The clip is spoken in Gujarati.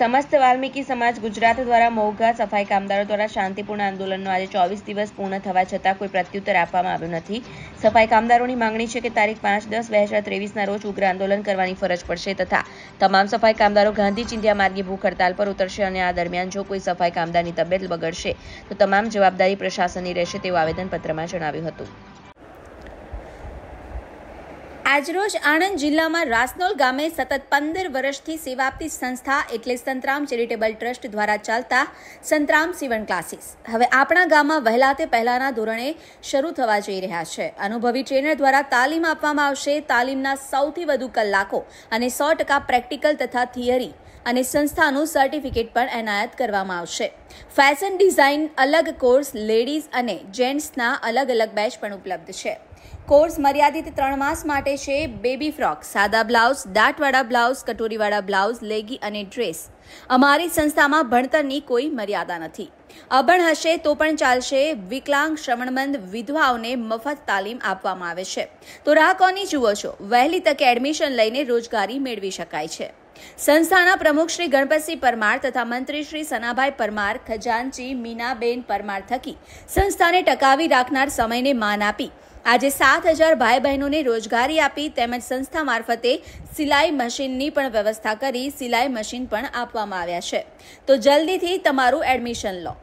સમસ્ત વાલ્મીકી સમાજ ગુજરાત દ્વારા મોઘા સફાઈ કામદારો દ્વારા શાંતિપૂર્ણ આંદોલનનો આજે ચોવીસ દિવસ પૂર્ણ થવા છતાં કોઈ પ્રત્યુત્તર આપવામાં આવ્યું નથી સફાઈ કામદારોની માંગણી છે કે તારીખ પાંચ દસ બે હજાર ત્રેવીસના રોજ ઉગ્ર આંદોલન કરવાની ફરજ પડશે તથા તમામ સફાઈ કામદારો ગાંધી ચિંધ્યા માર્ગે ભૂખ હડતાલ પર ઉતરશે અને આ દરમિયાન જો કોઈ સફાઈ કામદારની તબિયત બગડશે તો તમામ જવાબદારી પ્રશાસનની રહેશે તેવું આવેદનપત્રમાં જણાવ્યું હતું આજરોજ આણંદ જિલ્લામાં રાસનોલ ગામે સતત પંદર વર્ષથી સેવા આપતી સંસ્થા એટલે સંતરામ ચેરિટેબલ ટ્રસ્ટ દ્વારા ચાલતા સંતરામ સીવણ ક્લાસીસ હવે આપણા ગામમાં વહેલા તે પહેલાના ધોરણે શરૂ થવા જઈ રહ્યા છે અનુભવી ટ્રેનર દ્વારા તાલીમ આપવામાં આવશે તાલીમના સૌથી વધુ કલાકો અને સો ટકા પ્રેક્ટિકલ તથા થિયરી અને સંસ્થાનું સર્ટિફિકેટ પણ એનાયત કરવામાં આવશે ફેશન ડિઝાઇન અલગ કોર્સ લેડીઝ અને જેન્ટ્સના અલગ અલગ બેચ પણ ઉપલબ્ધ છે કોર્સ મર્યાદિત ત્રણ માસ માટે છે બેબી ફ્રોક સાદા બ્લાઉઝ દાંટવાળા બ્લાઉઝ કટોરીવાળા બ્લાઉઝ લેગી અને ડ્રેસ અમારી સંસ્થામાં ભણતરની કોઈ મર્યાદા નથી અભણ હશે તો પણ ચાલશે વિકલાંગ શ્રવણમંદ વિધવાઓને મફત તાલીમ આપવામાં આવે છે તો રાહ કોની જુઓ છો વહેલી તકે એડમિશન લઈને રોજગારી મેળવી શકાય છે સંસ્થાના પ્રમુખ શ્રી ગણપતસિંહ પરમાર તથા મંત્રી શ્રી સનાભાઈ પરમાર ખજાનચી મીનાબેન પરમાર થકી સંસ્થાને ટકાવી રાખનાર સમયને માન આપી આજે સાત હજાર ભાઈ બહેનોને રોજગારી આપી તેમજ સંસ્થા મારફતે સિલાઈ મશીનની પણ વ્યવસ્થા કરી સિલાઈ મશીન પણ આપવામાં આવ્યા છે તો જલ્દીથી તમારું એડમિશન લો